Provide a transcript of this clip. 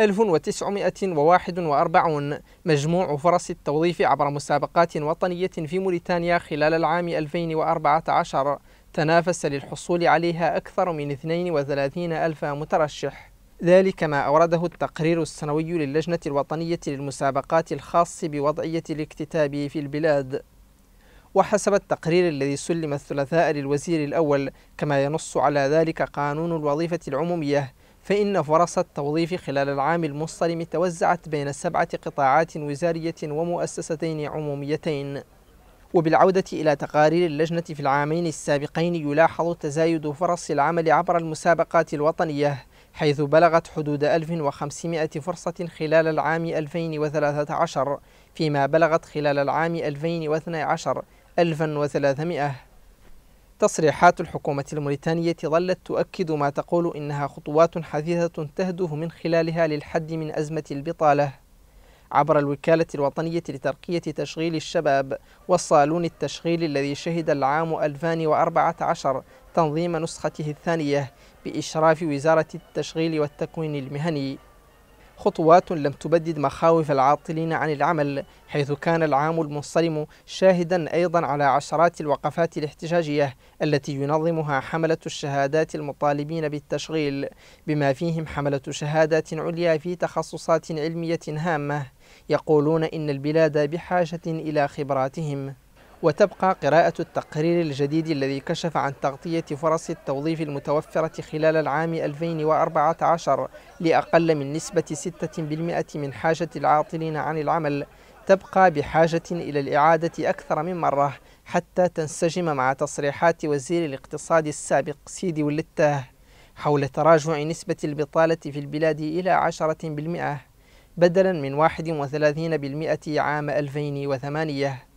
1941 مجموع فرص التوظيف عبر مسابقات وطنية في موريتانيا خلال العام 2014 تنافس للحصول عليها أكثر من 32 ألف مترشح ذلك ما أورده التقرير السنوي للجنة الوطنية للمسابقات الخاص بوضعية الاكتتاب في البلاد وحسب التقرير الذي سلم الثلاثاء للوزير الأول كما ينص على ذلك قانون الوظيفة العمومية فإن فرص التوظيف خلال العام المصطلم توزعت بين سبعة قطاعات وزارية ومؤسستين عموميتين وبالعودة إلى تقارير اللجنة في العامين السابقين يلاحظ تزايد فرص العمل عبر المسابقات الوطنية حيث بلغت حدود 1500 فرصة خلال العام 2013 فيما بلغت خلال العام 2012 1300 تصريحات الحكومة الموريتانية ظلت تؤكد ما تقول إنها خطوات حثيثة تهدف من خلالها للحد من أزمة البطالة عبر الوكالة الوطنية لترقية تشغيل الشباب والصالون التشغيل الذي شهد العام 2014 تنظيم نسخته الثانية بإشراف وزارة التشغيل والتكوين المهني خطوات لم تبدد مخاوف العاطلين عن العمل حيث كان العام المنصرم شاهدا أيضا على عشرات الوقفات الاحتجاجية التي ينظمها حملة الشهادات المطالبين بالتشغيل بما فيهم حملة شهادات عليا في تخصصات علمية هامة يقولون إن البلاد بحاجة إلى خبراتهم وتبقى قراءة التقرير الجديد الذي كشف عن تغطية فرص التوظيف المتوفرة خلال العام 2014 لأقل من نسبة 6% من حاجة العاطلين عن العمل تبقى بحاجة إلى الإعادة أكثر من مرة حتى تنسجم مع تصريحات وزير الاقتصاد السابق سيدي ولتاه حول تراجع نسبة البطالة في البلاد إلى 10% بدلا من 31% عام 2008